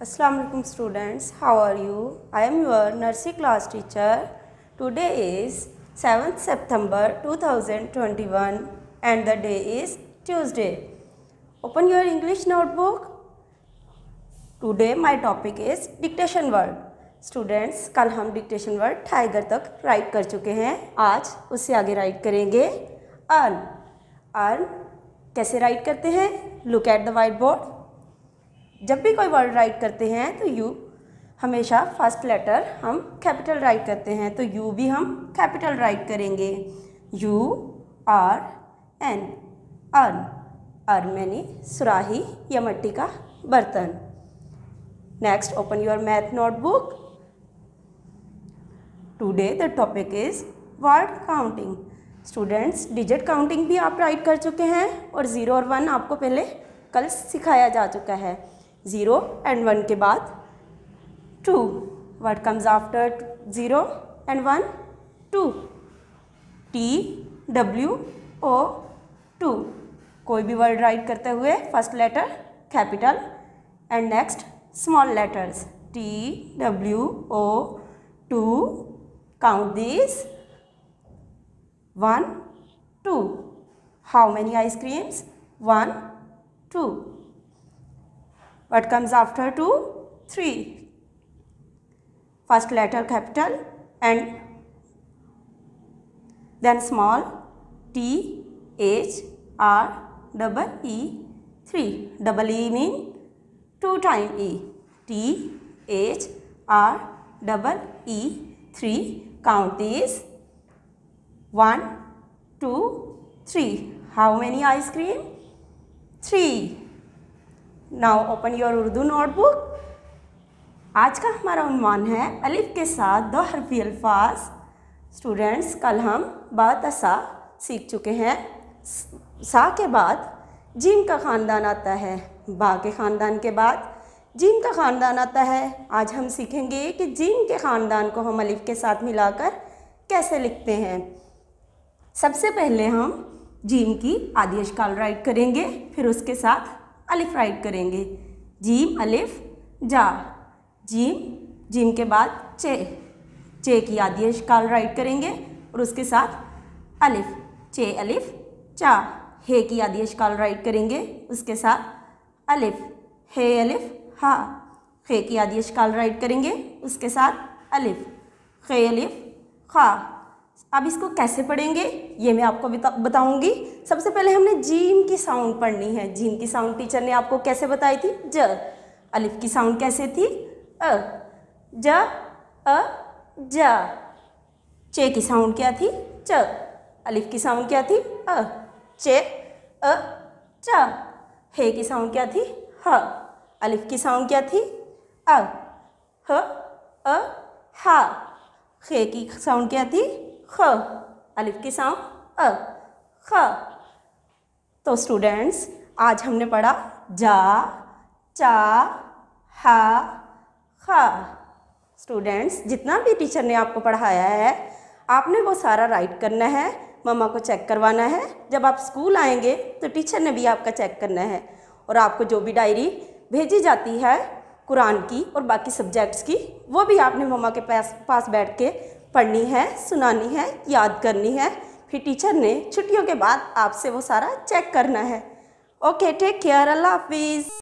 assalamu alaikum students, how are you? I am your nursery class teacher. Today is 7th September 2021 and the day is Tuesday. Open your English notebook. Today my topic is dictation word. Students, kal hum dictation word tiger tak write kar chuke hain aaj usse aage write karenge earn earn kaise write karte hain look at the whiteboard जब भी कोई word write करते हैं तो U हमेशा first letter हम capital write करते हैं तो यू भी हम कैपिटल राइट करेंगे U R N urn urn many सुराही या मट्टी का बर्तन next open your math notebook today the topic is word counting students digit counting भी आप राइट कर चुके हैं और ज़ीरो और वन आपको पहले कल सिखाया जा चुका है ज़ीरो एंड वन के बाद two what comes after zero and one two T W O two कोई भी वर्ड राइट करते हुए first letter capital and next small letters T W O two count this one two how many ice creams one two What comes after 2? 3. First letter capital and then small t h r double e 3. Double e mean 2 time e. t h r double e 3. Count these 1, 2, 3. How many ice cream? 3. Now open your Urdu notebook आज का हमारा उनवान है अलिफ के साथ दो हरफी अल्फाज students कल हम बातसा सीख चुके हैं सा के बाद जीम का ख़ानदान आता है बा के ख़ानदान के बाद जीम का ख़ानदान आता है आज हम सीखेंगे कि जीम के ख़ानदान को हम अलिफ के साथ मिलाकर कैसे लिखते हैं सबसे पहले हम जीम की आदि अशकाल राइट करेंगे फिर उसके साथ अलिफ राइट करेंगे जीम अलिफ जा जीम जीम के बाद चे चे की आदि काल राइट करेंगे और उसके साथ अलिफ चे अलिफ चा हे की आदि काल राइट करेंगे उसके साथ अलिफ हे अलिफ हा खे की आदि काल राइट करेंगे उसके साथ अलिफ खे अलिफ खा अब इसको कैसे पढ़ेंगे ये मैं आपको बताऊंगी सबसे पहले हमने जीम की साउंड पढ़नी है जीम की साउंड टीचर ने आपको कैसे बताई थी ज अलिफ की साउंड कैसे थी अ ज अ ज चे की साउंड क्या थी च अलिफ की साउंड क्या थी अ चे अ च हे की साउंड क्या थी ह अलिफ की साउंड क्या थी अ ह अ हा खे की साउंड क्या थी ख अलिफ की सांप अ ख तो स्टूडेंट्स आज हमने पढ़ा जा चा हा ख स्टूडेंट्स जितना भी टीचर ने आपको पढ़ाया है आपने वो सारा राइट करना है मम्मा को चेक करवाना है जब आप स्कूल आएंगे तो टीचर ने भी आपका चेक करना है और आपको जो भी डायरी भेजी जाती है कुरान की और बाकी सब्जेक्ट्स की वो भी आपने मम्मा के पास पास बैठ के पढ़नी है सुनानी है याद करनी है फिर टीचर ने छुट्टियों के बाद आपसे वो सारा चेक करना है ओके टेक केयर अल्लाह हाफिज़